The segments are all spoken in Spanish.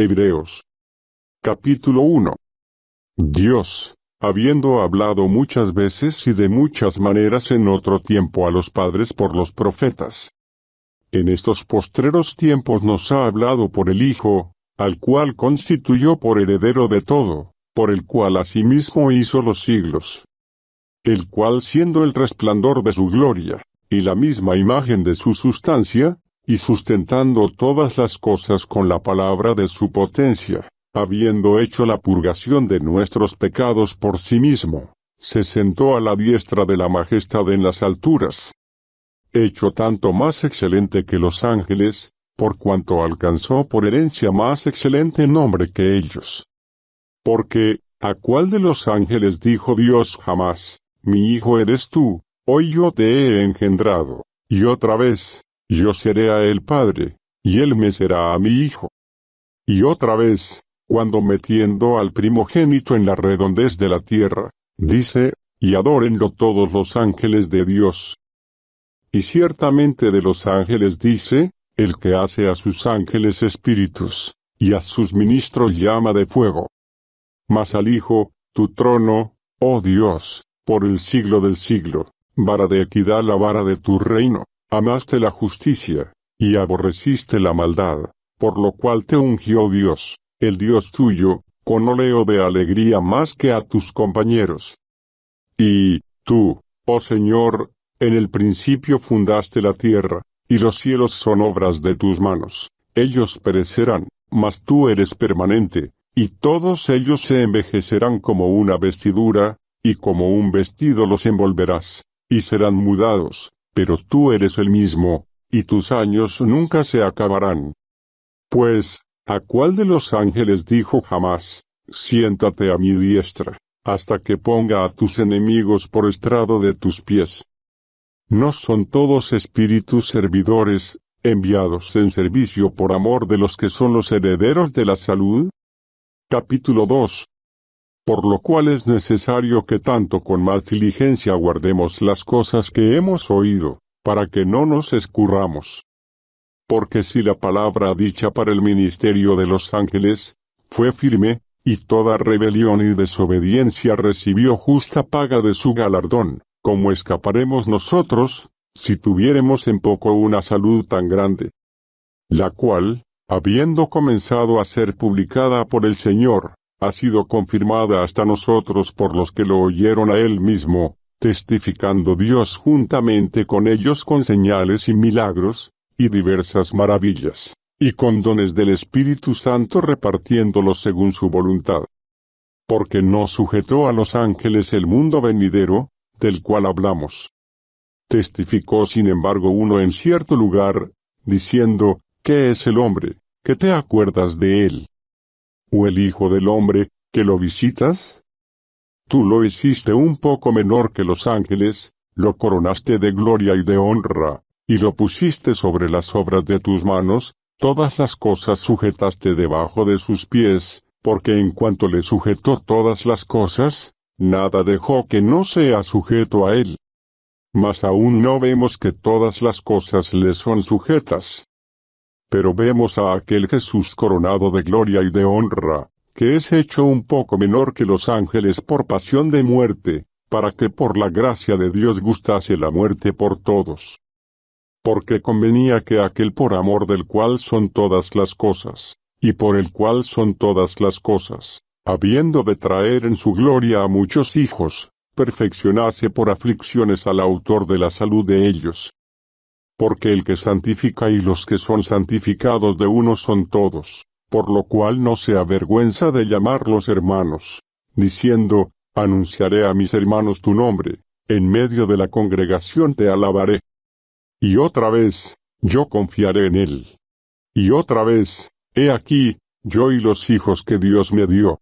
Hebreos. Capítulo 1. Dios, habiendo hablado muchas veces y de muchas maneras en otro tiempo a los padres por los profetas. En estos postreros tiempos nos ha hablado por el Hijo, al cual constituyó por heredero de todo, por el cual asimismo hizo los siglos. El cual siendo el resplandor de su gloria, y la misma imagen de su sustancia, y sustentando todas las cosas con la palabra de su potencia, habiendo hecho la purgación de nuestros pecados por sí mismo, se sentó a la diestra de la majestad en las alturas, hecho tanto más excelente que los ángeles, por cuanto alcanzó por herencia más excelente nombre que ellos. Porque, ¿a cuál de los ángeles dijo Dios jamás, mi hijo eres tú, hoy yo te he engendrado, y otra vez, yo seré a él padre, y él me será a mi hijo. Y otra vez, cuando metiendo al primogénito en la redondez de la tierra, dice, y adórenlo todos los ángeles de Dios. Y ciertamente de los ángeles dice, el que hace a sus ángeles espíritus, y a sus ministros llama de fuego. Mas al Hijo, tu trono, oh Dios, por el siglo del siglo, vara de equidad la vara de tu reino. Amaste la justicia, y aborreciste la maldad, por lo cual te ungió Dios, el Dios tuyo, con oleo de alegría más que a tus compañeros. Y, tú, oh Señor, en el principio fundaste la tierra, y los cielos son obras de tus manos. Ellos perecerán, mas tú eres permanente, y todos ellos se envejecerán como una vestidura, y como un vestido los envolverás, y serán mudados, pero tú eres el mismo, y tus años nunca se acabarán. Pues, ¿a cuál de los ángeles dijo jamás, siéntate a mi diestra, hasta que ponga a tus enemigos por estrado de tus pies? ¿No son todos espíritus servidores, enviados en servicio por amor de los que son los herederos de la salud? Capítulo 2 por lo cual es necesario que tanto con más diligencia guardemos las cosas que hemos oído, para que no nos escurramos. Porque si la palabra dicha para el ministerio de los ángeles fue firme, y toda rebelión y desobediencia recibió justa paga de su galardón, ¿cómo escaparemos nosotros, si tuviéremos en poco una salud tan grande? La cual, habiendo comenzado a ser publicada por el Señor, ha sido confirmada hasta nosotros por los que lo oyeron a él mismo, testificando Dios juntamente con ellos con señales y milagros, y diversas maravillas, y con dones del Espíritu Santo repartiéndolos según su voluntad. Porque no sujetó a los ángeles el mundo venidero, del cual hablamos. Testificó sin embargo uno en cierto lugar, diciendo, ¿qué es el hombre, que te acuerdas de él? o el Hijo del Hombre, que lo visitas? Tú lo hiciste un poco menor que los ángeles, lo coronaste de gloria y de honra, y lo pusiste sobre las obras de tus manos, todas las cosas sujetaste debajo de sus pies, porque en cuanto le sujetó todas las cosas, nada dejó que no sea sujeto a él. Mas aún no vemos que todas las cosas le son sujetas. Pero vemos a aquel Jesús coronado de gloria y de honra, que es hecho un poco menor que los ángeles por pasión de muerte, para que por la gracia de Dios gustase la muerte por todos. Porque convenía que aquel por amor del cual son todas las cosas, y por el cual son todas las cosas, habiendo de traer en su gloria a muchos hijos, perfeccionase por aflicciones al autor de la salud de ellos porque el que santifica y los que son santificados de uno son todos, por lo cual no se avergüenza de llamarlos hermanos, diciendo, Anunciaré a mis hermanos tu nombre, en medio de la congregación te alabaré. Y otra vez, yo confiaré en él. Y otra vez, he aquí, yo y los hijos que Dios me dio.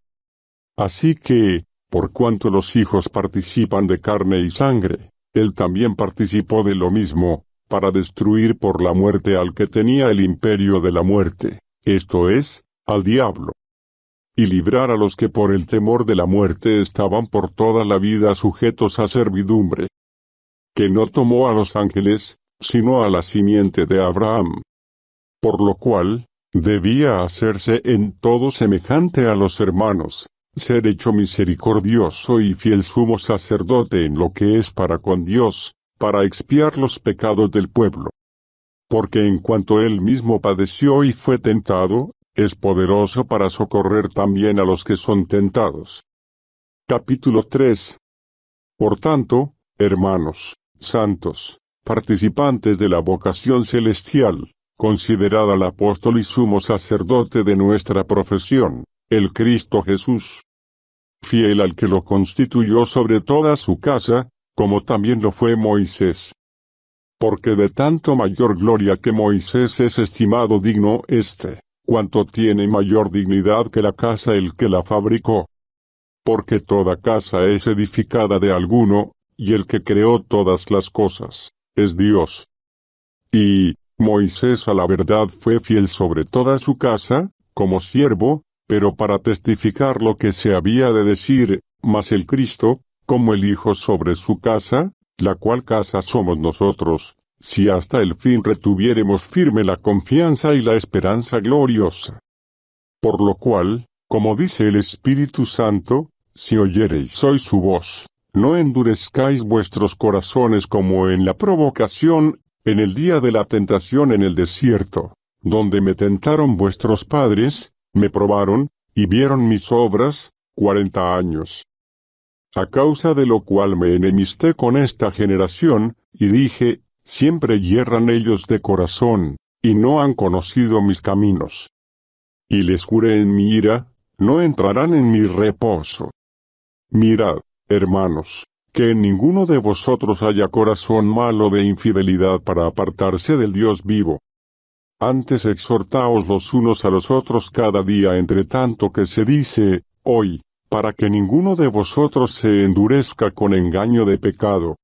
Así que, por cuanto los hijos participan de carne y sangre, él también participó de lo mismo, para destruir por la muerte al que tenía el imperio de la muerte, esto es, al diablo, y librar a los que por el temor de la muerte estaban por toda la vida sujetos a servidumbre, que no tomó a los ángeles, sino a la simiente de Abraham. Por lo cual, debía hacerse en todo semejante a los hermanos, ser hecho misericordioso y fiel sumo sacerdote en lo que es para con Dios, para expiar los pecados del pueblo. Porque en cuanto él mismo padeció y fue tentado, es poderoso para socorrer también a los que son tentados. Capítulo 3. Por tanto, hermanos, santos, participantes de la vocación celestial, considerad al apóstol y sumo sacerdote de nuestra profesión, el Cristo Jesús. Fiel al que lo constituyó sobre toda su casa, como también lo fue Moisés. Porque de tanto mayor gloria que Moisés es estimado digno este, cuanto tiene mayor dignidad que la casa el que la fabricó. Porque toda casa es edificada de alguno, y el que creó todas las cosas, es Dios. Y, Moisés a la verdad fue fiel sobre toda su casa, como siervo, pero para testificar lo que se había de decir, mas el Cristo, como el Hijo sobre su casa, la cual casa somos nosotros, si hasta el fin retuviéremos firme la confianza y la esperanza gloriosa. Por lo cual, como dice el Espíritu Santo, si oyereis hoy su voz, no endurezcáis vuestros corazones como en la provocación, en el día de la tentación en el desierto, donde me tentaron vuestros padres, me probaron, y vieron mis obras, cuarenta años a causa de lo cual me enemisté con esta generación, y dije, siempre yerran ellos de corazón, y no han conocido mis caminos. Y les juré en mi ira, no entrarán en mi reposo. Mirad, hermanos, que en ninguno de vosotros haya corazón malo de infidelidad para apartarse del Dios vivo. Antes exhortaos los unos a los otros cada día entre tanto que se dice, hoy, para que ninguno de vosotros se endurezca con engaño de pecado.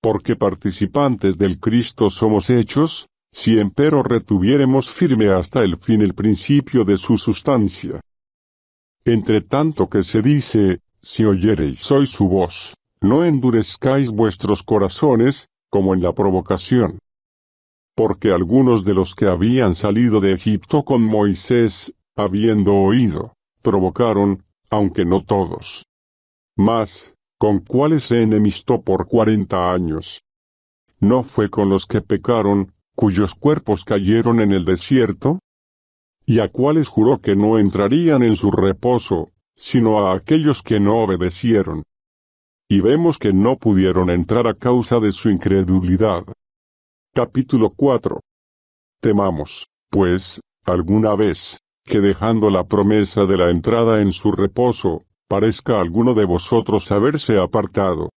Porque participantes del Cristo somos hechos, si empero retuviéremos firme hasta el fin el principio de su sustancia. Entre tanto que se dice, si oyereis soy su voz, no endurezcáis vuestros corazones, como en la provocación. Porque algunos de los que habían salido de Egipto con Moisés, habiendo oído, provocaron, aunque no todos. Mas, ¿con cuáles se enemistó por cuarenta años? ¿No fue con los que pecaron, cuyos cuerpos cayeron en el desierto? ¿Y a cuáles juró que no entrarían en su reposo, sino a aquellos que no obedecieron? Y vemos que no pudieron entrar a causa de su incredulidad. Capítulo 4. Temamos, pues, alguna vez, que dejando la promesa de la entrada en su reposo, parezca alguno de vosotros haberse apartado.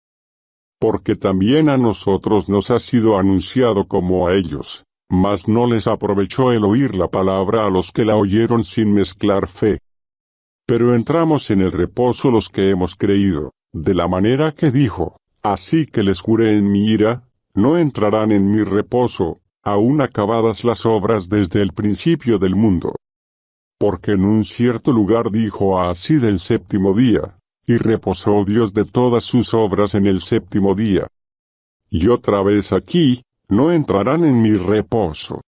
Porque también a nosotros nos ha sido anunciado como a ellos, mas no les aprovechó el oír la palabra a los que la oyeron sin mezclar fe. Pero entramos en el reposo los que hemos creído, de la manera que dijo, así que les juré en mi ira, no entrarán en mi reposo, aun acabadas las obras desde el principio del mundo porque en un cierto lugar dijo así del séptimo día, y reposó Dios de todas sus obras en el séptimo día. Y otra vez aquí, no entrarán en mi reposo.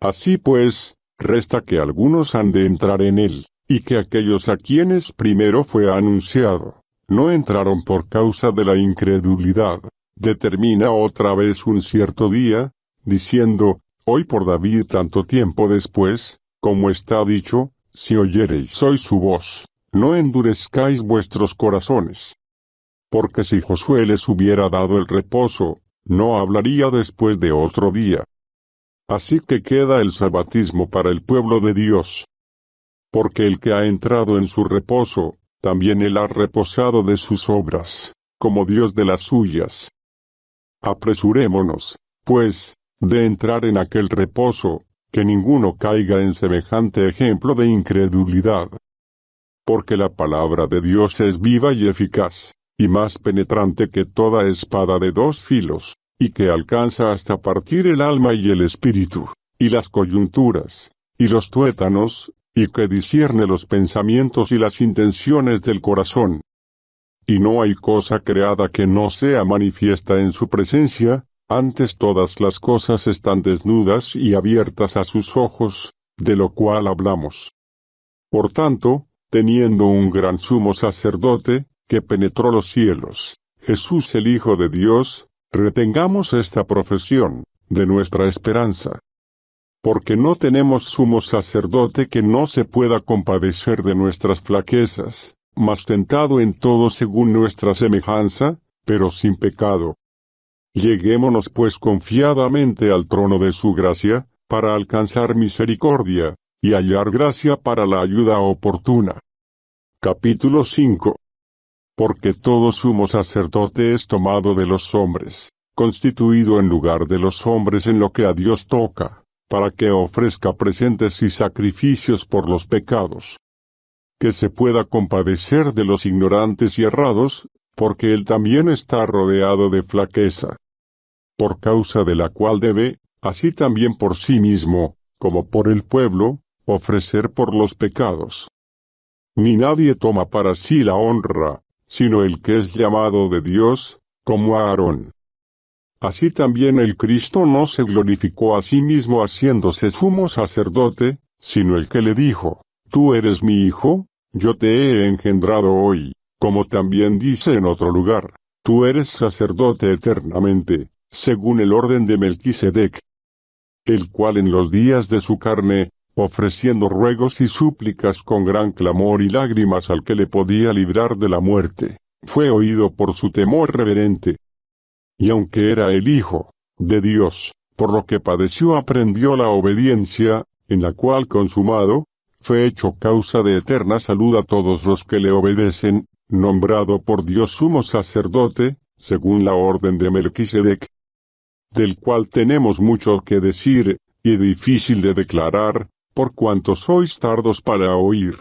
Así pues, resta que algunos han de entrar en él, y que aquellos a quienes primero fue anunciado, no entraron por causa de la incredulidad. Determina otra vez un cierto día, diciendo, hoy por David tanto tiempo después, como está dicho, si oyereis hoy su voz, no endurezcáis vuestros corazones. Porque si Josué les hubiera dado el reposo, no hablaría después de otro día. Así que queda el sabatismo para el pueblo de Dios. Porque el que ha entrado en su reposo, también él ha reposado de sus obras, como Dios de las suyas. Apresurémonos, pues, de entrar en aquel reposo, que ninguno caiga en semejante ejemplo de incredulidad. Porque la palabra de Dios es viva y eficaz, y más penetrante que toda espada de dos filos, y que alcanza hasta partir el alma y el espíritu, y las coyunturas, y los tuétanos, y que discierne los pensamientos y las intenciones del corazón. Y no hay cosa creada que no sea manifiesta en su presencia, antes todas las cosas están desnudas y abiertas a sus ojos, de lo cual hablamos. Por tanto, teniendo un gran sumo sacerdote, que penetró los cielos, Jesús el Hijo de Dios, retengamos esta profesión, de nuestra esperanza. Porque no tenemos sumo sacerdote que no se pueda compadecer de nuestras flaquezas, mas tentado en todo según nuestra semejanza, pero sin pecado. Lleguémonos pues confiadamente al trono de su gracia, para alcanzar misericordia, y hallar gracia para la ayuda oportuna. Capítulo 5 Porque todo sumo sacerdote es tomado de los hombres, constituido en lugar de los hombres en lo que a Dios toca, para que ofrezca presentes y sacrificios por los pecados. Que se pueda compadecer de los ignorantes y errados, porque él también está rodeado de flaqueza por causa de la cual debe, así también por sí mismo, como por el pueblo, ofrecer por los pecados. Ni nadie toma para sí la honra, sino el que es llamado de Dios, como Aarón. Así también el Cristo no se glorificó a sí mismo haciéndose sumo sacerdote, sino el que le dijo, Tú eres mi hijo, yo te he engendrado hoy, como también dice en otro lugar, Tú eres sacerdote eternamente, según el orden de Melquisedec, el cual en los días de su carne, ofreciendo ruegos y súplicas con gran clamor y lágrimas al que le podía librar de la muerte, fue oído por su temor reverente. Y aunque era el Hijo de Dios, por lo que padeció aprendió la obediencia, en la cual consumado, fue hecho causa de eterna salud a todos los que le obedecen, nombrado por Dios sumo sacerdote, según la orden de Melquisedec del cual tenemos mucho que decir y difícil de declarar, por cuanto sois tardos para oír.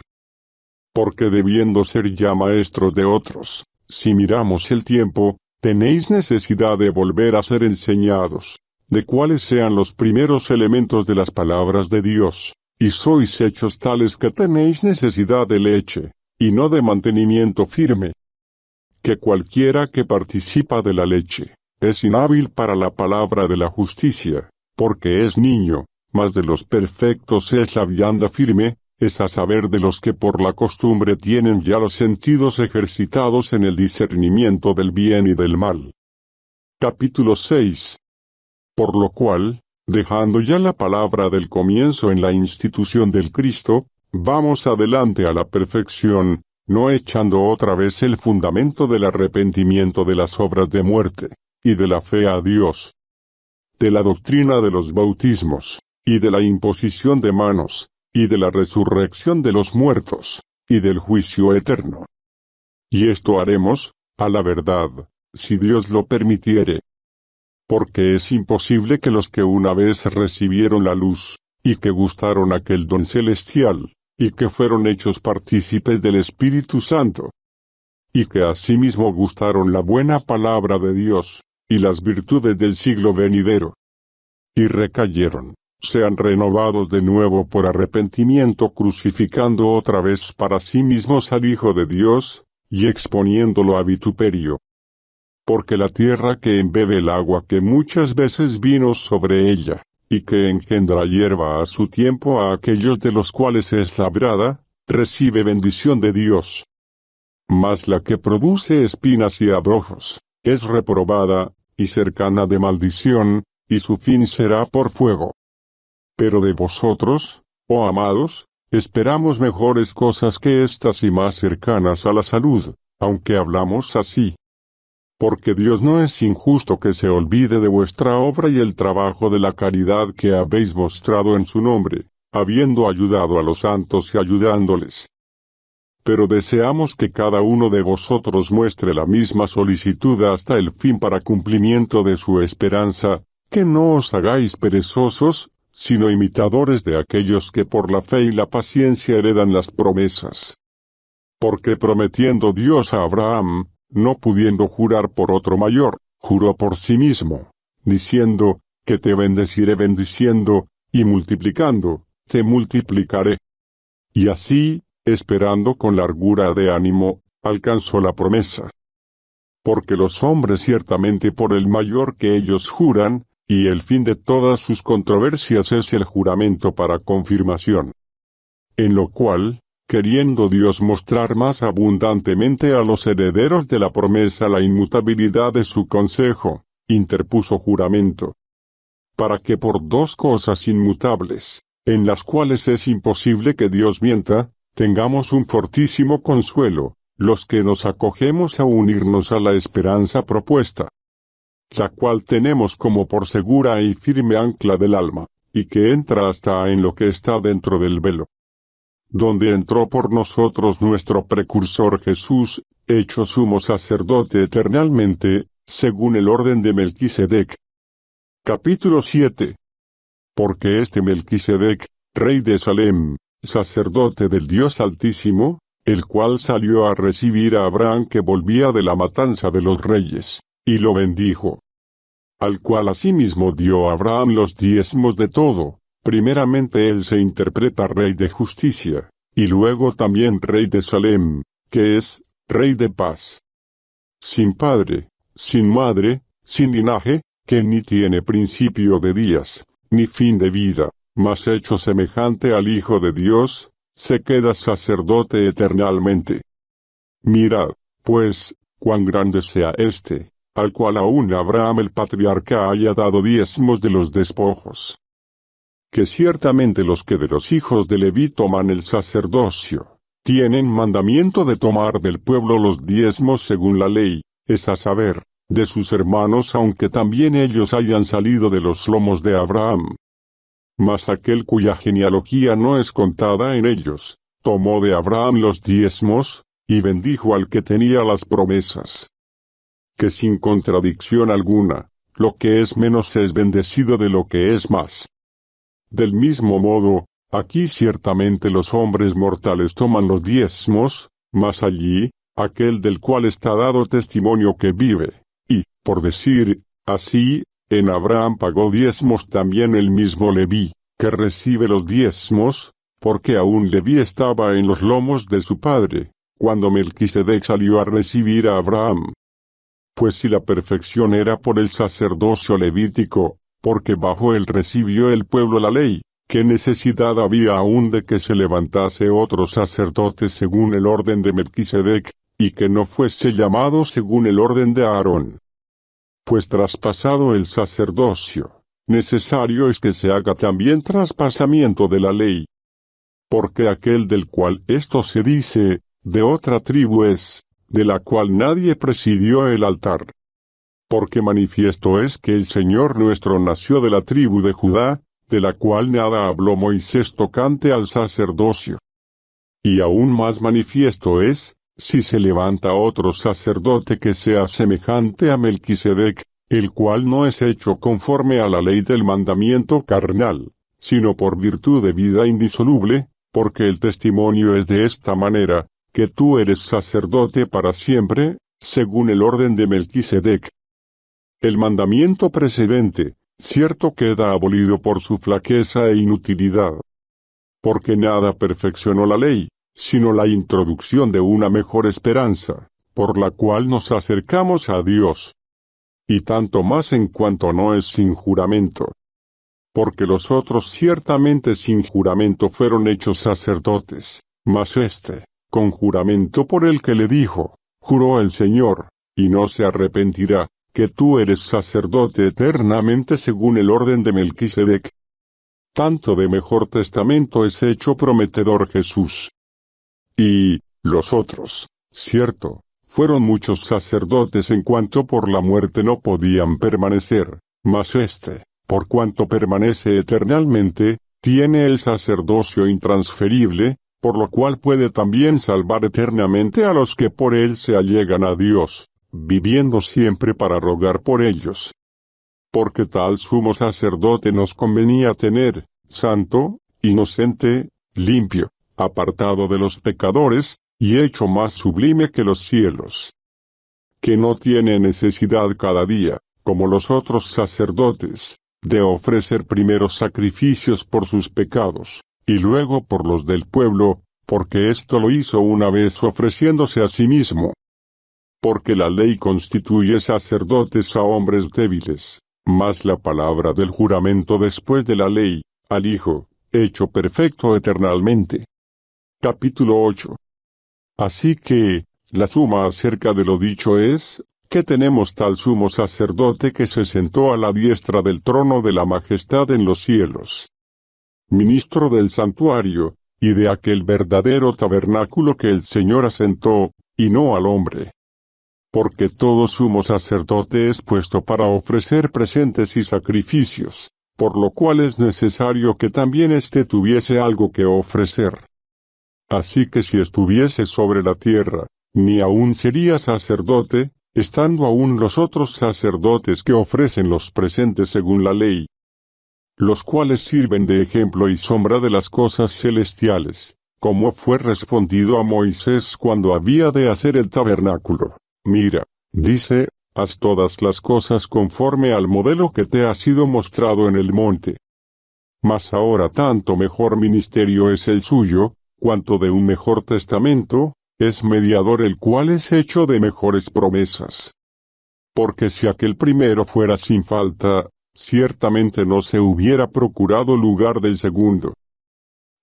Porque debiendo ser ya maestros de otros, si miramos el tiempo, tenéis necesidad de volver a ser enseñados, de cuáles sean los primeros elementos de las palabras de Dios, y sois hechos tales que tenéis necesidad de leche, y no de mantenimiento firme. Que cualquiera que participa de la leche, es inhábil para la palabra de la justicia, porque es niño, mas de los perfectos es la vianda firme, es a saber de los que por la costumbre tienen ya los sentidos ejercitados en el discernimiento del bien y del mal. Capítulo 6. Por lo cual, dejando ya la palabra del comienzo en la institución del Cristo, vamos adelante a la perfección, no echando otra vez el fundamento del arrepentimiento de las obras de muerte y de la fe a Dios, de la doctrina de los bautismos, y de la imposición de manos, y de la resurrección de los muertos, y del juicio eterno. Y esto haremos, a la verdad, si Dios lo permitiere. Porque es imposible que los que una vez recibieron la luz, y que gustaron aquel don celestial, y que fueron hechos partícipes del Espíritu Santo, y que asimismo gustaron la buena palabra de Dios, y las virtudes del siglo venidero. Y recayeron, sean renovados de nuevo por arrepentimiento crucificando otra vez para sí mismos al Hijo de Dios, y exponiéndolo a vituperio. Porque la tierra que embebe el agua que muchas veces vino sobre ella, y que engendra hierba a su tiempo a aquellos de los cuales es labrada, recibe bendición de Dios. Mas la que produce espinas y abrojos, es reprobada, y cercana de maldición, y su fin será por fuego. Pero de vosotros, oh amados, esperamos mejores cosas que estas y más cercanas a la salud, aunque hablamos así. Porque Dios no es injusto que se olvide de vuestra obra y el trabajo de la caridad que habéis mostrado en su nombre, habiendo ayudado a los santos y ayudándoles, pero deseamos que cada uno de vosotros muestre la misma solicitud hasta el fin para cumplimiento de su esperanza, que no os hagáis perezosos, sino imitadores de aquellos que por la fe y la paciencia heredan las promesas. Porque prometiendo Dios a Abraham, no pudiendo jurar por otro mayor, juró por sí mismo, diciendo, que te bendeciré bendiciendo, y multiplicando, te multiplicaré. Y así, esperando con largura de ánimo, alcanzó la promesa. Porque los hombres ciertamente por el mayor que ellos juran, y el fin de todas sus controversias es el juramento para confirmación. En lo cual, queriendo Dios mostrar más abundantemente a los herederos de la promesa la inmutabilidad de su consejo, interpuso juramento. Para que por dos cosas inmutables, en las cuales es imposible que Dios mienta, tengamos un fortísimo consuelo, los que nos acogemos a unirnos a la esperanza propuesta, la cual tenemos como por segura y firme ancla del alma, y que entra hasta en lo que está dentro del velo. Donde entró por nosotros nuestro precursor Jesús, hecho sumo sacerdote eternamente, según el orden de Melquisedec. Capítulo 7. Porque este Melquisedec, rey de Salem, sacerdote del Dios Altísimo, el cual salió a recibir a Abraham que volvía de la matanza de los reyes, y lo bendijo. Al cual asimismo dio Abraham los diezmos de todo, primeramente él se interpreta rey de justicia, y luego también rey de Salem, que es, rey de paz. Sin padre, sin madre, sin linaje, que ni tiene principio de días, ni fin de vida, mas hecho semejante al Hijo de Dios, se queda sacerdote eternalmente. Mirad, pues, cuán grande sea este, al cual aún Abraham el patriarca haya dado diezmos de los despojos. Que ciertamente los que de los hijos de Leví toman el sacerdocio, tienen mandamiento de tomar del pueblo los diezmos según la ley, es a saber, de sus hermanos aunque también ellos hayan salido de los lomos de Abraham mas aquel cuya genealogía no es contada en ellos, tomó de Abraham los diezmos, y bendijo al que tenía las promesas. Que sin contradicción alguna, lo que es menos es bendecido de lo que es más. Del mismo modo, aquí ciertamente los hombres mortales toman los diezmos, mas allí, aquel del cual está dado testimonio que vive, y, por decir, así, en Abraham pagó diezmos también el mismo Leví, que recibe los diezmos, porque aún Leví estaba en los lomos de su padre, cuando Melquisedec salió a recibir a Abraham. Pues si la perfección era por el sacerdocio levítico, porque bajo él recibió el pueblo la ley, ¿qué necesidad había aún de que se levantase otro sacerdote según el orden de Melquisedec, y que no fuese llamado según el orden de Aarón? Pues traspasado el sacerdocio, necesario es que se haga también traspasamiento de la ley. Porque aquel del cual esto se dice, de otra tribu es, de la cual nadie presidió el altar. Porque manifiesto es que el Señor nuestro nació de la tribu de Judá, de la cual nada habló Moisés tocante al sacerdocio. Y aún más manifiesto es, si se levanta otro sacerdote que sea semejante a Melquisedec, el cual no es hecho conforme a la ley del mandamiento carnal, sino por virtud de vida indisoluble, porque el testimonio es de esta manera, que tú eres sacerdote para siempre, según el orden de Melquisedec. El mandamiento precedente, cierto queda abolido por su flaqueza e inutilidad. Porque nada perfeccionó la ley, sino la introducción de una mejor esperanza, por la cual nos acercamos a Dios. Y tanto más en cuanto no es sin juramento. Porque los otros ciertamente sin juramento fueron hechos sacerdotes, mas este, con juramento por el que le dijo, juró el Señor, y no se arrepentirá, que tú eres sacerdote eternamente según el orden de Melquisedec. Tanto de mejor testamento es hecho prometedor Jesús, y, los otros, cierto, fueron muchos sacerdotes en cuanto por la muerte no podían permanecer, mas este, por cuanto permanece eternamente, tiene el sacerdocio intransferible, por lo cual puede también salvar eternamente a los que por él se allegan a Dios, viviendo siempre para rogar por ellos. Porque tal sumo sacerdote nos convenía tener, santo, inocente, limpio, apartado de los pecadores, y hecho más sublime que los cielos, que no tiene necesidad cada día, como los otros sacerdotes, de ofrecer primero sacrificios por sus pecados, y luego por los del pueblo, porque esto lo hizo una vez ofreciéndose a sí mismo. Porque la ley constituye sacerdotes a hombres débiles, mas la palabra del juramento después de la ley, al Hijo, hecho perfecto eternamente. Capítulo 8. Así que, la suma acerca de lo dicho es, que tenemos tal sumo sacerdote que se sentó a la diestra del trono de la majestad en los cielos, ministro del santuario, y de aquel verdadero tabernáculo que el Señor asentó, y no al hombre. Porque todo sumo sacerdote es puesto para ofrecer presentes y sacrificios, por lo cual es necesario que también éste tuviese algo que ofrecer. Así que si estuviese sobre la tierra, ni aún sería sacerdote, estando aún los otros sacerdotes que ofrecen los presentes según la ley, los cuales sirven de ejemplo y sombra de las cosas celestiales, como fue respondido a Moisés cuando había de hacer el tabernáculo. Mira, dice, haz todas las cosas conforme al modelo que te ha sido mostrado en el monte. Mas ahora tanto mejor ministerio es el suyo, cuanto de un mejor testamento, es mediador el cual es hecho de mejores promesas. Porque si aquel primero fuera sin falta, ciertamente no se hubiera procurado lugar del segundo.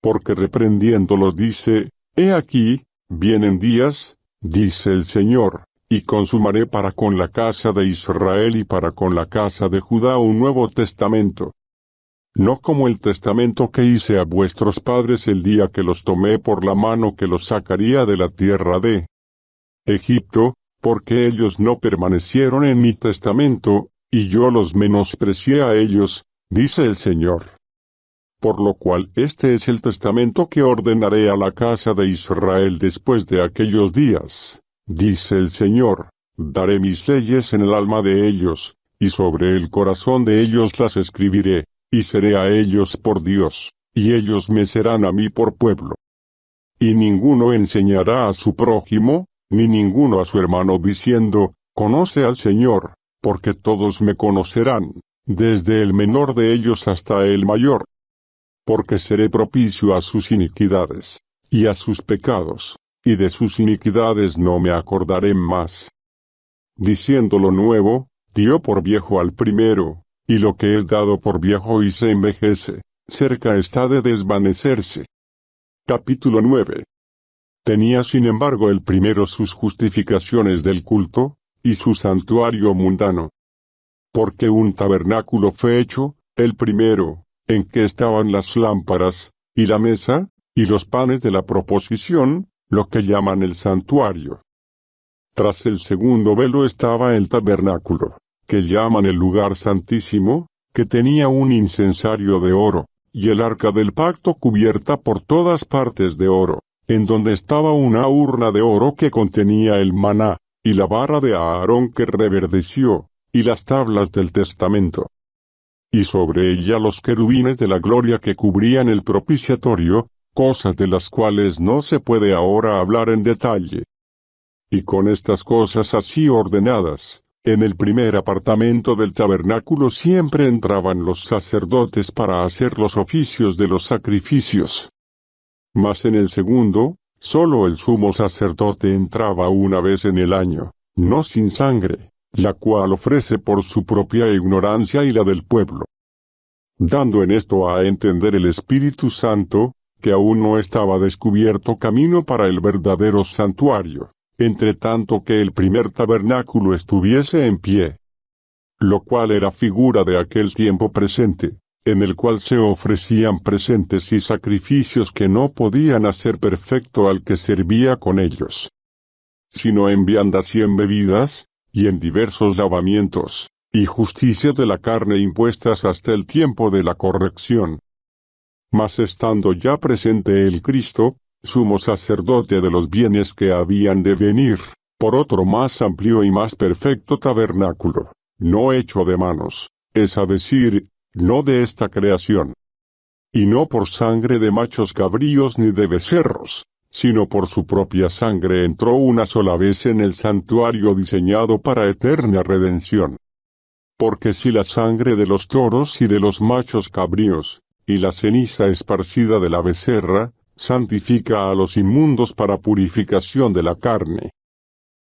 Porque reprendiéndolo dice, He aquí, vienen días, dice el Señor, y consumaré para con la casa de Israel y para con la casa de Judá un nuevo testamento, no como el testamento que hice a vuestros padres el día que los tomé por la mano que los sacaría de la tierra de Egipto, porque ellos no permanecieron en mi testamento, y yo los menosprecié a ellos, dice el Señor. Por lo cual este es el testamento que ordenaré a la casa de Israel después de aquellos días, dice el Señor, daré mis leyes en el alma de ellos, y sobre el corazón de ellos las escribiré y seré a ellos por Dios, y ellos me serán a mí por pueblo. Y ninguno enseñará a su prójimo, ni ninguno a su hermano diciendo, Conoce al Señor, porque todos me conocerán, desde el menor de ellos hasta el mayor. Porque seré propicio a sus iniquidades, y a sus pecados, y de sus iniquidades no me acordaré más. Diciendo lo nuevo, dio por viejo al primero, y lo que es dado por viejo y se envejece, cerca está de desvanecerse. Capítulo 9. Tenía sin embargo el primero sus justificaciones del culto, y su santuario mundano. Porque un tabernáculo fue hecho, el primero, en que estaban las lámparas, y la mesa, y los panes de la proposición, lo que llaman el santuario. Tras el segundo velo estaba el tabernáculo, que llaman el lugar santísimo, que tenía un incensario de oro, y el arca del pacto cubierta por todas partes de oro, en donde estaba una urna de oro que contenía el maná, y la barra de Aarón que reverdeció, y las tablas del testamento. Y sobre ella los querubines de la gloria que cubrían el propiciatorio, cosas de las cuales no se puede ahora hablar en detalle. Y con estas cosas así ordenadas, en el primer apartamento del tabernáculo siempre entraban los sacerdotes para hacer los oficios de los sacrificios. Mas en el segundo, sólo el sumo sacerdote entraba una vez en el año, no sin sangre, la cual ofrece por su propia ignorancia y la del pueblo. Dando en esto a entender el Espíritu Santo, que aún no estaba descubierto camino para el verdadero santuario, entre tanto que el primer tabernáculo estuviese en pie. Lo cual era figura de aquel tiempo presente, en el cual se ofrecían presentes y sacrificios que no podían hacer perfecto al que servía con ellos, sino en viandas y en bebidas, y en diversos lavamientos, y justicia de la carne impuestas hasta el tiempo de la corrección. Mas estando ya presente el Cristo, sumo sacerdote de los bienes que habían de venir, por otro más amplio y más perfecto tabernáculo, no hecho de manos, es a decir, no de esta creación. Y no por sangre de machos cabríos ni de becerros, sino por su propia sangre entró una sola vez en el santuario diseñado para eterna redención. Porque si la sangre de los toros y de los machos cabríos, y la ceniza esparcida de la becerra, santifica a los inmundos para purificación de la carne.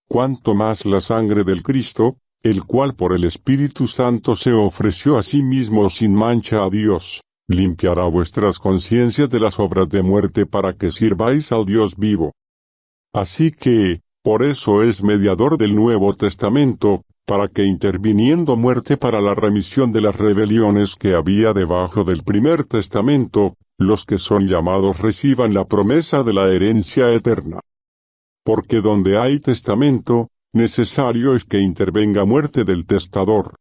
Cuanto más la sangre del Cristo, el cual por el Espíritu Santo se ofreció a sí mismo sin mancha a Dios, limpiará vuestras conciencias de las obras de muerte para que sirváis al Dios vivo. Así que, por eso es mediador del Nuevo Testamento, para que interviniendo muerte para la remisión de las rebeliones que había debajo del primer testamento, los que son llamados reciban la promesa de la herencia eterna. Porque donde hay testamento, necesario es que intervenga muerte del testador.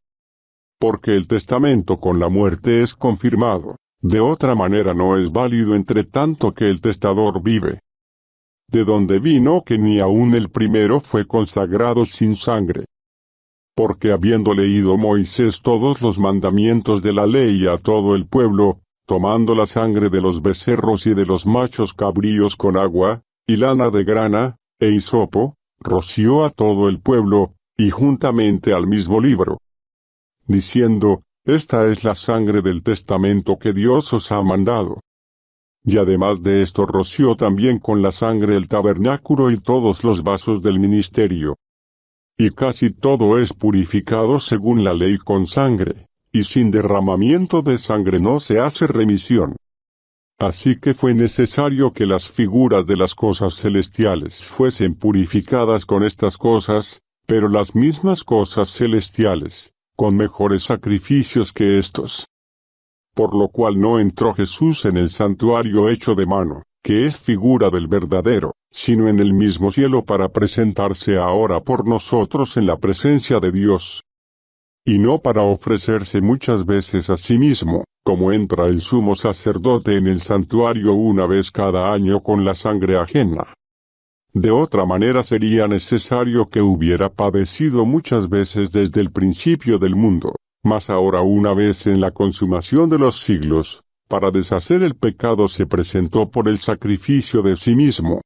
Porque el testamento con la muerte es confirmado, de otra manera no es válido entre tanto que el testador vive. De donde vino que ni aun el primero fue consagrado sin sangre. Porque habiendo leído Moisés todos los mandamientos de la ley a todo el pueblo, tomando la sangre de los becerros y de los machos cabríos con agua, y lana de grana, e hisopo, roció a todo el pueblo, y juntamente al mismo libro, diciendo, Esta es la sangre del testamento que Dios os ha mandado. Y además de esto roció también con la sangre el tabernáculo y todos los vasos del ministerio. Y casi todo es purificado según la ley con sangre y sin derramamiento de sangre no se hace remisión. Así que fue necesario que las figuras de las cosas celestiales fuesen purificadas con estas cosas, pero las mismas cosas celestiales, con mejores sacrificios que estos. Por lo cual no entró Jesús en el santuario hecho de mano, que es figura del verdadero, sino en el mismo cielo para presentarse ahora por nosotros en la presencia de Dios y no para ofrecerse muchas veces a sí mismo, como entra el sumo sacerdote en el santuario una vez cada año con la sangre ajena. De otra manera sería necesario que hubiera padecido muchas veces desde el principio del mundo, mas ahora una vez en la consumación de los siglos, para deshacer el pecado se presentó por el sacrificio de sí mismo.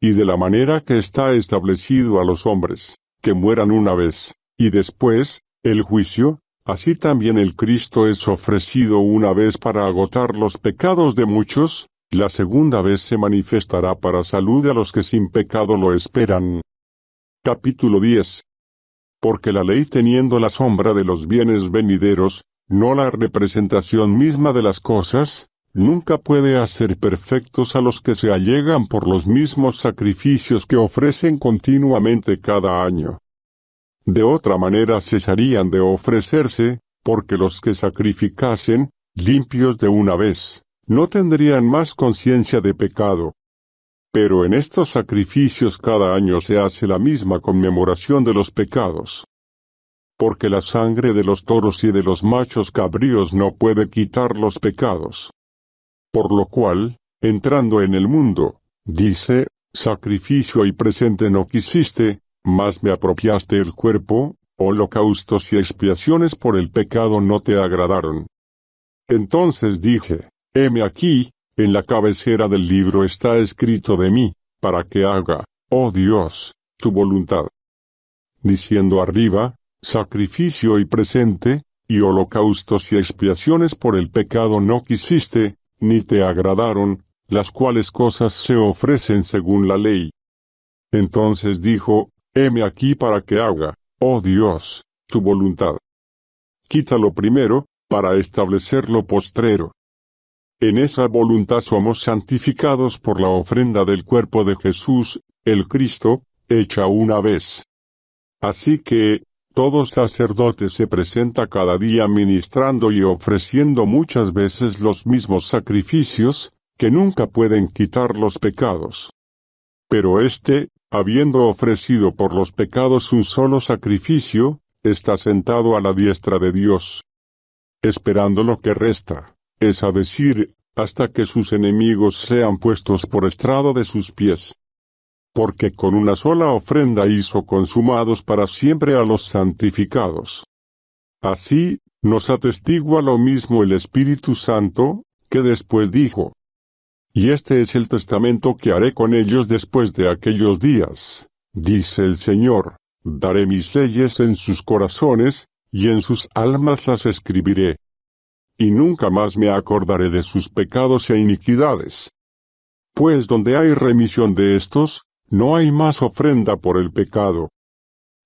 Y de la manera que está establecido a los hombres, que mueran una vez, y después, el juicio, así también el Cristo es ofrecido una vez para agotar los pecados de muchos, la segunda vez se manifestará para salud a los que sin pecado lo esperan. Capítulo 10. Porque la ley teniendo la sombra de los bienes venideros, no la representación misma de las cosas, nunca puede hacer perfectos a los que se allegan por los mismos sacrificios que ofrecen continuamente cada año de otra manera cesarían de ofrecerse, porque los que sacrificasen, limpios de una vez, no tendrían más conciencia de pecado. Pero en estos sacrificios cada año se hace la misma conmemoración de los pecados. Porque la sangre de los toros y de los machos cabríos no puede quitar los pecados. Por lo cual, entrando en el mundo, dice, sacrificio y presente no quisiste, mas me apropiaste el cuerpo, holocaustos y expiaciones por el pecado no te agradaron. Entonces dije, heme aquí, en la cabecera del libro está escrito de mí, para que haga, oh Dios, tu voluntad. Diciendo arriba, sacrificio y presente, y holocaustos y expiaciones por el pecado no quisiste, ni te agradaron, las cuales cosas se ofrecen según la ley. Entonces dijo, heme aquí para que haga, oh Dios, tu voluntad. Quítalo primero, para establecer lo postrero. En esa voluntad somos santificados por la ofrenda del cuerpo de Jesús, el Cristo, hecha una vez. Así que, todo sacerdote se presenta cada día ministrando y ofreciendo muchas veces los mismos sacrificios, que nunca pueden quitar los pecados. Pero este, habiendo ofrecido por los pecados un solo sacrificio, está sentado a la diestra de Dios, esperando lo que resta, es a decir, hasta que sus enemigos sean puestos por estrado de sus pies. Porque con una sola ofrenda hizo consumados para siempre a los santificados. Así, nos atestigua lo mismo el Espíritu Santo, que después dijo, y este es el testamento que haré con ellos después de aquellos días, dice el Señor, daré mis leyes en sus corazones, y en sus almas las escribiré. Y nunca más me acordaré de sus pecados e iniquidades. Pues donde hay remisión de estos, no hay más ofrenda por el pecado.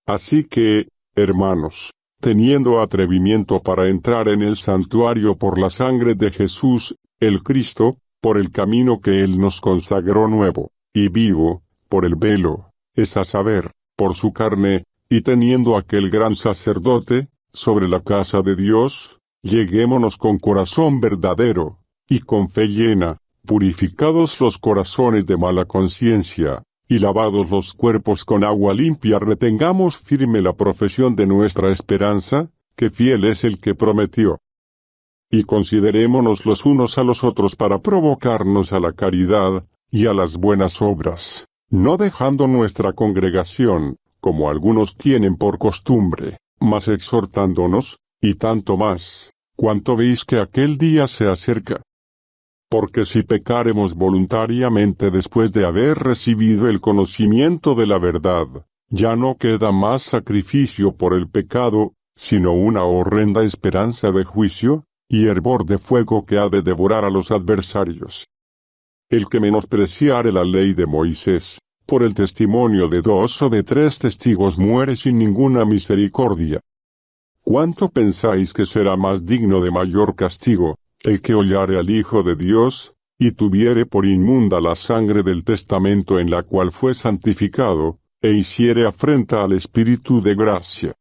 Así que, hermanos, teniendo atrevimiento para entrar en el santuario por la sangre de Jesús, el Cristo, por el camino que Él nos consagró nuevo, y vivo, por el velo, es a saber, por su carne, y teniendo aquel gran sacerdote, sobre la casa de Dios, lleguémonos con corazón verdadero, y con fe llena, purificados los corazones de mala conciencia, y lavados los cuerpos con agua limpia, retengamos firme la profesión de nuestra esperanza, que fiel es el que prometió y considerémonos los unos a los otros para provocarnos a la caridad y a las buenas obras, no dejando nuestra congregación, como algunos tienen por costumbre, mas exhortándonos, y tanto más, cuanto veis que aquel día se acerca. Porque si pecaremos voluntariamente después de haber recibido el conocimiento de la verdad, ya no queda más sacrificio por el pecado, sino una horrenda esperanza de juicio, y hervor de fuego que ha de devorar a los adversarios. El que menospreciare la ley de Moisés, por el testimonio de dos o de tres testigos muere sin ninguna misericordia. ¿Cuánto pensáis que será más digno de mayor castigo, el que hollare al Hijo de Dios, y tuviere por inmunda la sangre del testamento en la cual fue santificado, e hiciere afrenta al Espíritu de gracia?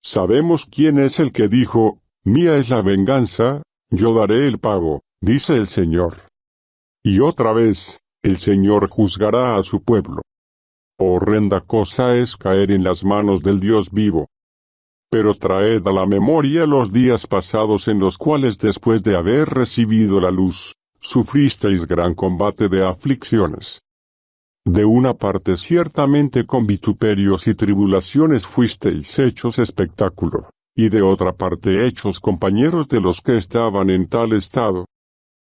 Sabemos quién es el que dijo, Mía es la venganza, yo daré el pago, dice el Señor. Y otra vez, el Señor juzgará a su pueblo. Horrenda cosa es caer en las manos del Dios vivo. Pero traed a la memoria los días pasados en los cuales después de haber recibido la luz, sufristeis gran combate de aflicciones. De una parte ciertamente con vituperios y tribulaciones fuisteis hechos espectáculo, y de otra parte hechos compañeros de los que estaban en tal estado.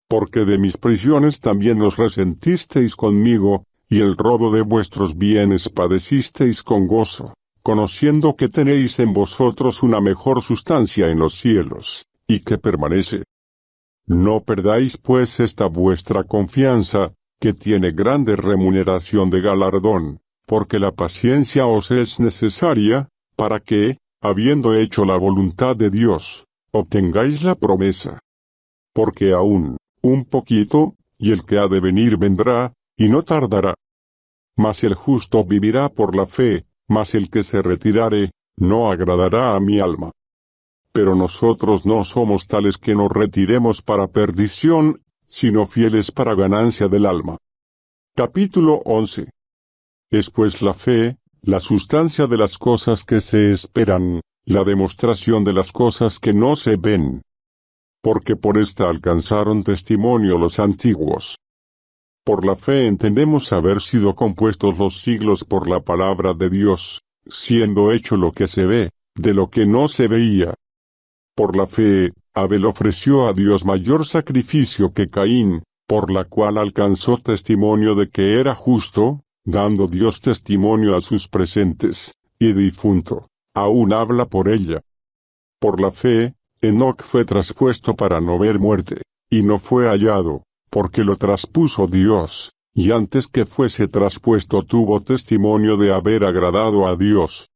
Porque de mis prisiones también os resentisteis conmigo, y el robo de vuestros bienes padecisteis con gozo, conociendo que tenéis en vosotros una mejor sustancia en los cielos, y que permanece. No perdáis pues esta vuestra confianza, que tiene grande remuneración de galardón, porque la paciencia os es necesaria, para que, habiendo hecho la voluntad de Dios, obtengáis la promesa. Porque aún, un poquito, y el que ha de venir vendrá, y no tardará. Mas el justo vivirá por la fe, mas el que se retirare, no agradará a mi alma. Pero nosotros no somos tales que nos retiremos para perdición, sino fieles para ganancia del alma. Capítulo 11. Es pues la fe, la sustancia de las cosas que se esperan, la demostración de las cosas que no se ven. Porque por esta alcanzaron testimonio los antiguos. Por la fe entendemos haber sido compuestos los siglos por la palabra de Dios, siendo hecho lo que se ve, de lo que no se veía. Por la fe, Abel ofreció a Dios mayor sacrificio que Caín, por la cual alcanzó testimonio de que era justo, dando Dios testimonio a sus presentes, y difunto, aún habla por ella. Por la fe, Enoc fue traspuesto para no ver muerte, y no fue hallado, porque lo traspuso Dios, y antes que fuese traspuesto tuvo testimonio de haber agradado a Dios.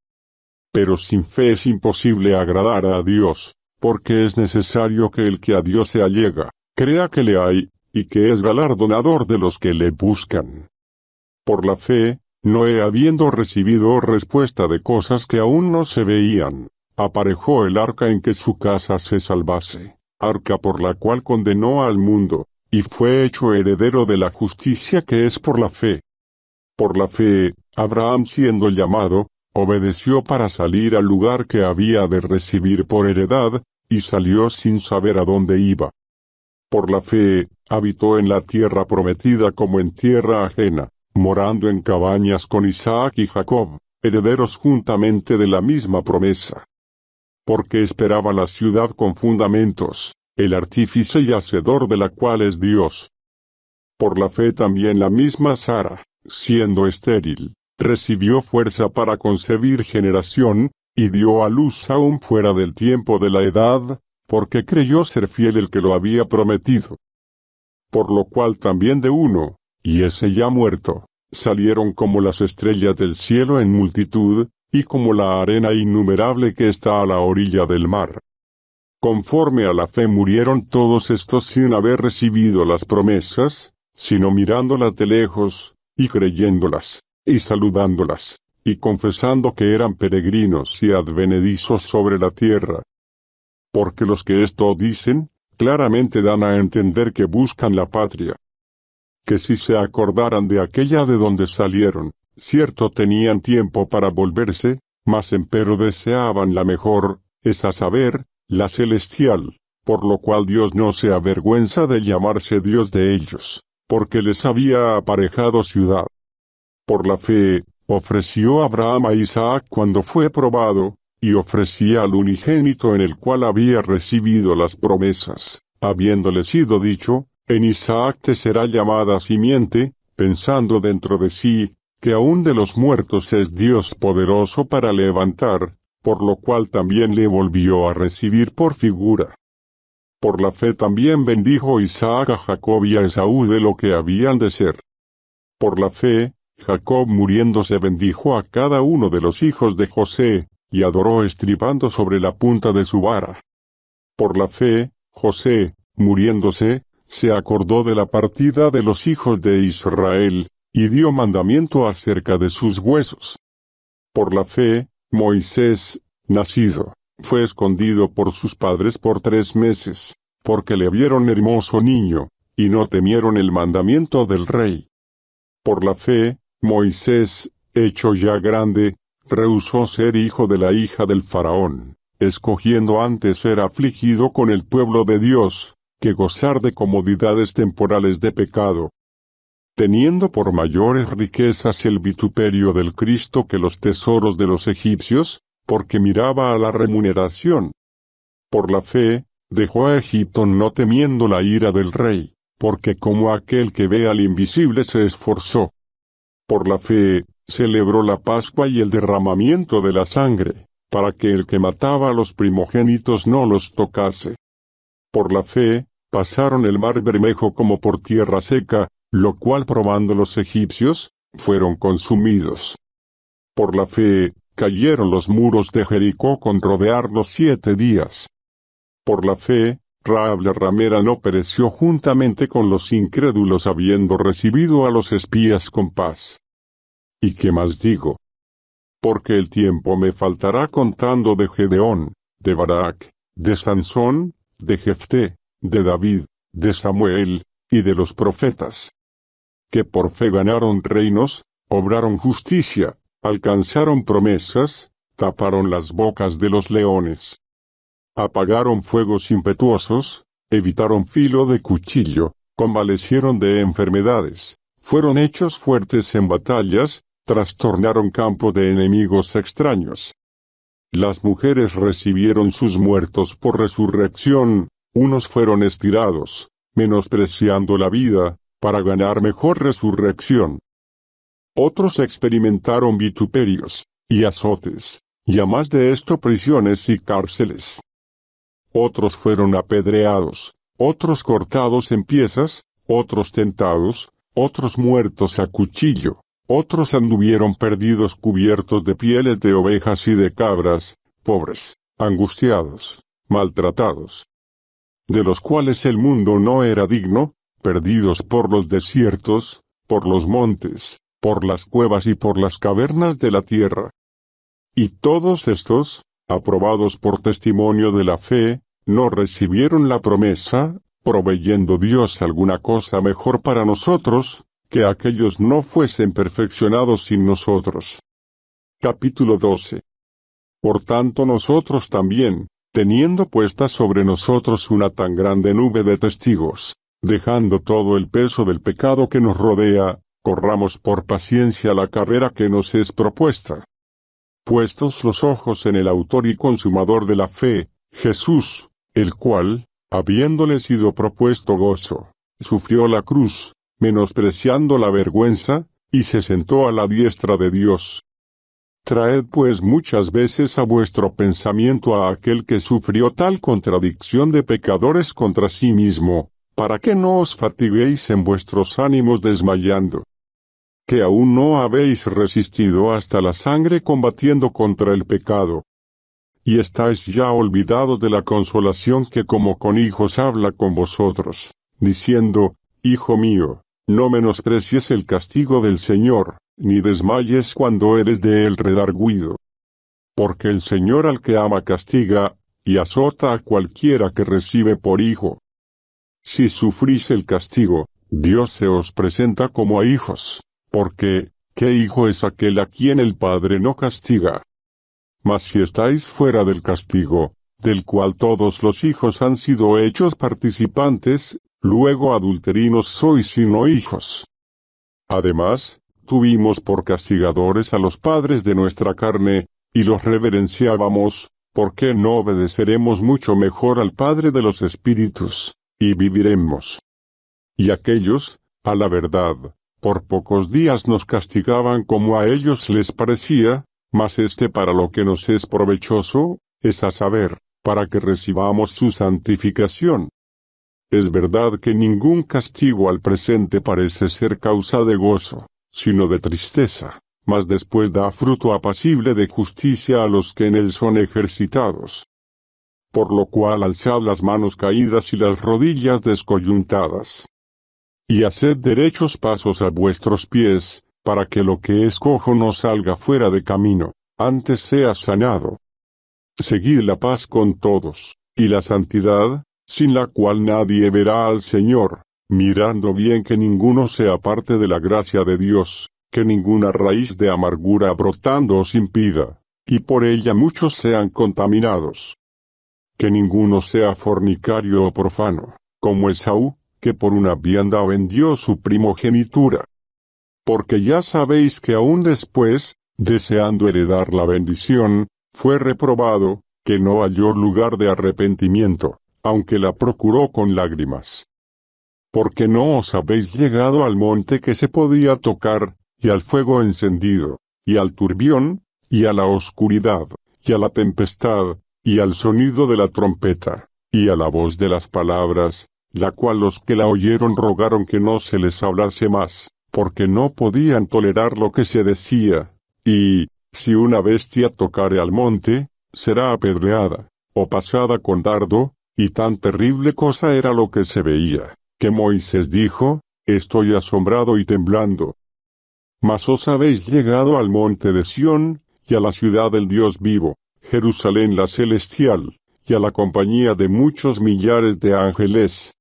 Pero sin fe es imposible agradar a Dios, porque es necesario que el que a Dios se allega, crea que le hay, y que es galardonador de los que le buscan por la fe, Noé habiendo recibido respuesta de cosas que aún no se veían, aparejó el arca en que su casa se salvase, arca por la cual condenó al mundo, y fue hecho heredero de la justicia que es por la fe. Por la fe, Abraham siendo llamado, obedeció para salir al lugar que había de recibir por heredad, y salió sin saber a dónde iba. Por la fe, habitó en la tierra prometida como en tierra ajena, morando en cabañas con Isaac y Jacob, herederos juntamente de la misma promesa. Porque esperaba la ciudad con fundamentos, el artífice y hacedor de la cual es Dios. Por la fe también la misma Sara, siendo estéril, recibió fuerza para concebir generación, y dio a luz aún fuera del tiempo de la edad, porque creyó ser fiel el que lo había prometido. Por lo cual también de uno, y ese ya muerto, salieron como las estrellas del cielo en multitud, y como la arena innumerable que está a la orilla del mar. Conforme a la fe murieron todos estos sin haber recibido las promesas, sino mirándolas de lejos, y creyéndolas, y saludándolas, y confesando que eran peregrinos y advenedizos sobre la tierra. Porque los que esto dicen, claramente dan a entender que buscan la patria que si se acordaran de aquella de donde salieron, cierto tenían tiempo para volverse, mas empero deseaban la mejor, es a saber, la celestial, por lo cual Dios no se avergüenza de llamarse Dios de ellos, porque les había aparejado ciudad. Por la fe, ofreció Abraham a Isaac cuando fue probado, y ofrecía al unigénito en el cual había recibido las promesas, habiéndole sido dicho, en Isaac te será llamada simiente, pensando dentro de sí, que aún de los muertos es Dios poderoso para levantar, por lo cual también le volvió a recibir por figura. Por la fe también bendijo Isaac a Jacob y a Esaú de lo que habían de ser. Por la fe, Jacob muriéndose bendijo a cada uno de los hijos de José, y adoró estribando sobre la punta de su vara. Por la fe, José, muriéndose, se acordó de la partida de los hijos de Israel, y dio mandamiento acerca de sus huesos. Por la fe, Moisés, nacido, fue escondido por sus padres por tres meses, porque le vieron hermoso niño, y no temieron el mandamiento del rey. Por la fe, Moisés, hecho ya grande, rehusó ser hijo de la hija del faraón, escogiendo antes ser afligido con el pueblo de Dios, que gozar de comodidades temporales de pecado, teniendo por mayores riquezas el vituperio del Cristo que los tesoros de los egipcios, porque miraba a la remuneración. Por la fe, dejó a Egipto no temiendo la ira del rey, porque como aquel que ve al invisible se esforzó. Por la fe, celebró la Pascua y el derramamiento de la sangre, para que el que mataba a los primogénitos no los tocase por la fe, pasaron el mar Bermejo como por tierra seca, lo cual probando los egipcios, fueron consumidos. Por la fe, cayeron los muros de Jericó con rodearlos siete días. Por la fe, Raab la ramera no pereció juntamente con los incrédulos habiendo recibido a los espías con paz. ¿Y qué más digo? Porque el tiempo me faltará contando de Gedeón, de Barak, de Sansón, de Jefté, de David, de Samuel, y de los profetas. Que por fe ganaron reinos, obraron justicia, alcanzaron promesas, taparon las bocas de los leones. Apagaron fuegos impetuosos, evitaron filo de cuchillo, convalecieron de enfermedades, fueron hechos fuertes en batallas, trastornaron campo de enemigos extraños, las mujeres recibieron sus muertos por resurrección, unos fueron estirados, menospreciando la vida, para ganar mejor resurrección. Otros experimentaron vituperios, y azotes, y a más de esto prisiones y cárceles. Otros fueron apedreados, otros cortados en piezas, otros tentados, otros muertos a cuchillo. Otros anduvieron perdidos cubiertos de pieles de ovejas y de cabras, pobres, angustiados, maltratados, de los cuales el mundo no era digno, perdidos por los desiertos, por los montes, por las cuevas y por las cavernas de la tierra. Y todos estos, aprobados por testimonio de la fe, no recibieron la promesa, proveyendo Dios alguna cosa mejor para nosotros, que aquellos no fuesen perfeccionados sin nosotros. Capítulo 12. Por tanto nosotros también, teniendo puesta sobre nosotros una tan grande nube de testigos, dejando todo el peso del pecado que nos rodea, corramos por paciencia la carrera que nos es propuesta. Puestos los ojos en el autor y consumador de la fe, Jesús, el cual, habiéndole sido propuesto gozo, sufrió la cruz, menospreciando la vergüenza, y se sentó a la diestra de Dios. Traed pues muchas veces a vuestro pensamiento a aquel que sufrió tal contradicción de pecadores contra sí mismo, para que no os fatiguéis en vuestros ánimos desmayando. Que aún no habéis resistido hasta la sangre combatiendo contra el pecado. Y estáis ya olvidados de la consolación que como con hijos habla con vosotros, diciendo, Hijo mío, no menosprecies el castigo del Señor, ni desmayes cuando eres de él redarguido. Porque el Señor al que ama castiga, y azota a cualquiera que recibe por hijo. Si sufrís el castigo, Dios se os presenta como a hijos, porque, ¿qué hijo es aquel a quien el Padre no castiga? Mas si estáis fuera del castigo, del cual todos los hijos han sido hechos participantes, luego adulterinos sois sino hijos. Además, tuvimos por castigadores a los padres de nuestra carne, y los reverenciábamos, ¿por qué no obedeceremos mucho mejor al Padre de los Espíritus, y viviremos? Y aquellos, a la verdad, por pocos días nos castigaban como a ellos les parecía, mas este para lo que nos es provechoso, es a saber, para que recibamos su santificación. Es verdad que ningún castigo al presente parece ser causa de gozo, sino de tristeza, mas después da fruto apacible de justicia a los que en él son ejercitados. Por lo cual alzad las manos caídas y las rodillas descoyuntadas. Y haced derechos pasos a vuestros pies, para que lo que es cojo no salga fuera de camino, antes sea sanado. Seguid la paz con todos, y la santidad, sin la cual nadie verá al Señor, mirando bien que ninguno sea parte de la gracia de Dios, que ninguna raíz de amargura brotando os impida, y por ella muchos sean contaminados. Que ninguno sea fornicario o profano, como Esaú, que por una vianda vendió su primogenitura. Porque ya sabéis que aún después, deseando heredar la bendición, fue reprobado, que no halló lugar de arrepentimiento aunque la procuró con lágrimas. Porque no os habéis llegado al monte que se podía tocar, y al fuego encendido, y al turbión, y a la oscuridad, y a la tempestad, y al sonido de la trompeta, y a la voz de las palabras, la cual los que la oyeron rogaron que no se les hablase más, porque no podían tolerar lo que se decía, y, si una bestia tocare al monte, será apedreada, o pasada con dardo, y tan terrible cosa era lo que se veía, que Moisés dijo, Estoy asombrado y temblando. Mas os habéis llegado al monte de Sión, y a la ciudad del Dios vivo, Jerusalén la celestial, y a la compañía de muchos millares de ángeles,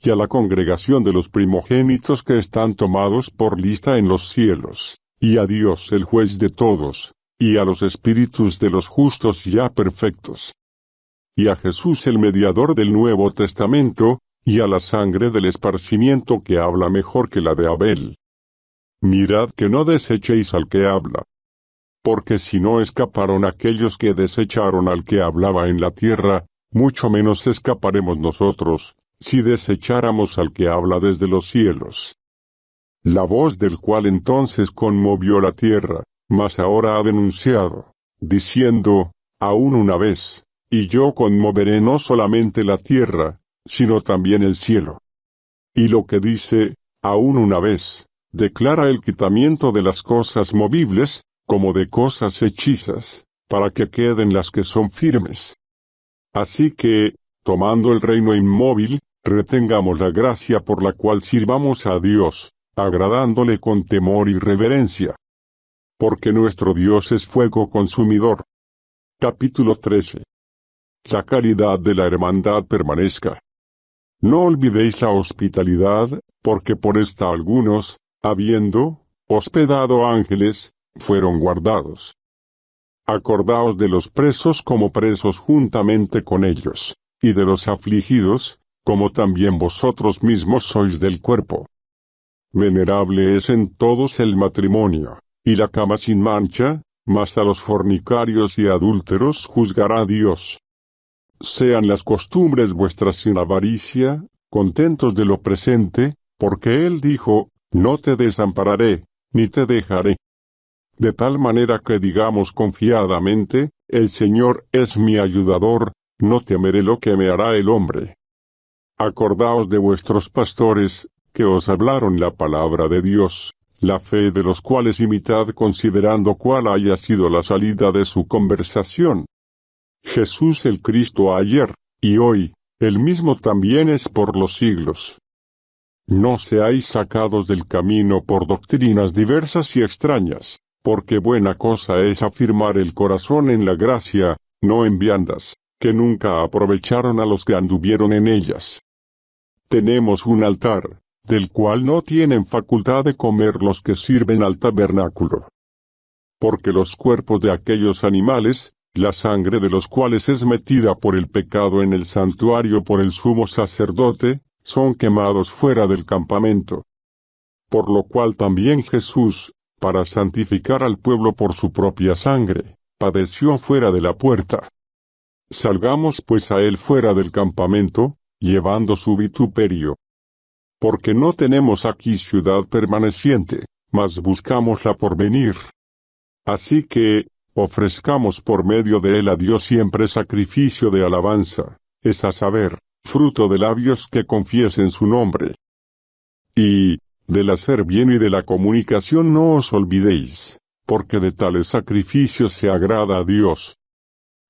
y a la congregación de los primogénitos que están tomados por lista en los cielos, y a Dios el juez de todos, y a los espíritus de los justos ya perfectos, y a Jesús el mediador del Nuevo Testamento, y a la sangre del esparcimiento que habla mejor que la de Abel. Mirad que no desechéis al que habla. Porque si no escaparon aquellos que desecharon al que hablaba en la tierra, mucho menos escaparemos nosotros, si desecháramos al que habla desde los cielos. La voz del cual entonces conmovió la tierra, mas ahora ha denunciado, diciendo, aún una vez, y yo conmoveré no solamente la tierra, sino también el cielo. Y lo que dice, aún una vez, declara el quitamiento de las cosas movibles, como de cosas hechizas, para que queden las que son firmes. Así que, tomando el reino inmóvil, retengamos la gracia por la cual sirvamos a Dios, agradándole con temor y reverencia. Porque nuestro Dios es fuego consumidor. Capítulo 13 la caridad de la hermandad permanezca. No olvidéis la hospitalidad, porque por esta algunos, habiendo hospedado ángeles, fueron guardados. Acordaos de los presos como presos juntamente con ellos, y de los afligidos, como también vosotros mismos sois del cuerpo. Venerable es en todos el matrimonio, y la cama sin mancha, mas a los fornicarios y adúlteros juzgará Dios sean las costumbres vuestras sin avaricia, contentos de lo presente, porque él dijo, no te desampararé, ni te dejaré. De tal manera que digamos confiadamente, el Señor es mi ayudador, no temeré lo que me hará el hombre. Acordaos de vuestros pastores, que os hablaron la palabra de Dios, la fe de los cuales imitad considerando cuál haya sido la salida de su conversación, Jesús el Cristo ayer, y hoy, el mismo también es por los siglos. No seáis sacados del camino por doctrinas diversas y extrañas, porque buena cosa es afirmar el corazón en la gracia, no en viandas, que nunca aprovecharon a los que anduvieron en ellas. Tenemos un altar, del cual no tienen facultad de comer los que sirven al tabernáculo. Porque los cuerpos de aquellos animales, la sangre de los cuales es metida por el pecado en el santuario por el sumo sacerdote, son quemados fuera del campamento. Por lo cual también Jesús, para santificar al pueblo por su propia sangre, padeció fuera de la puerta. Salgamos pues a él fuera del campamento, llevando su vituperio. Porque no tenemos aquí ciudad permaneciente, mas buscamos la venir. Así que, ofrezcamos por medio de él a Dios siempre sacrificio de alabanza, es a saber, fruto de labios que confiesen su nombre. Y, del hacer bien y de la comunicación no os olvidéis, porque de tales sacrificios se agrada a Dios.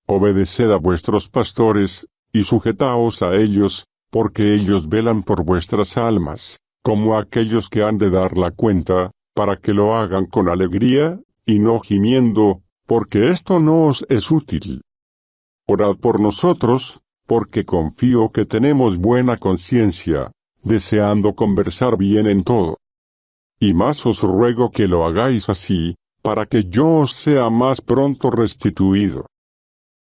Obedeced a vuestros pastores, y sujetaos a ellos, porque ellos velan por vuestras almas, como aquellos que han de dar la cuenta, para que lo hagan con alegría, y no gimiendo, porque esto no os es útil. Orad por nosotros, porque confío que tenemos buena conciencia, deseando conversar bien en todo. Y más os ruego que lo hagáis así, para que yo os sea más pronto restituido.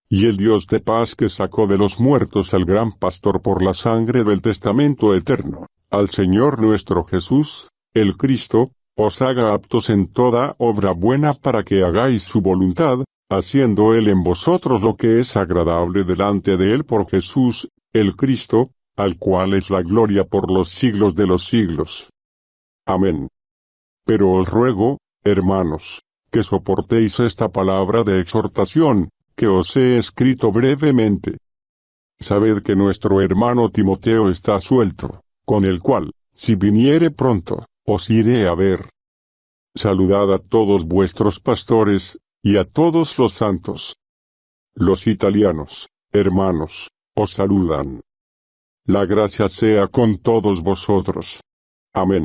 Y el Dios de paz que sacó de los muertos al gran pastor por la sangre del testamento eterno, al Señor nuestro Jesús, el Cristo, os haga aptos en toda obra buena para que hagáis su voluntad, haciendo Él en vosotros lo que es agradable delante de Él por Jesús, el Cristo, al cual es la gloria por los siglos de los siglos. Amén. Pero os ruego, hermanos, que soportéis esta palabra de exhortación, que os he escrito brevemente. Sabed que nuestro hermano Timoteo está suelto, con el cual, si viniere pronto, os iré a ver. Saludad a todos vuestros pastores, y a todos los santos. Los italianos, hermanos, os saludan. La gracia sea con todos vosotros. Amén.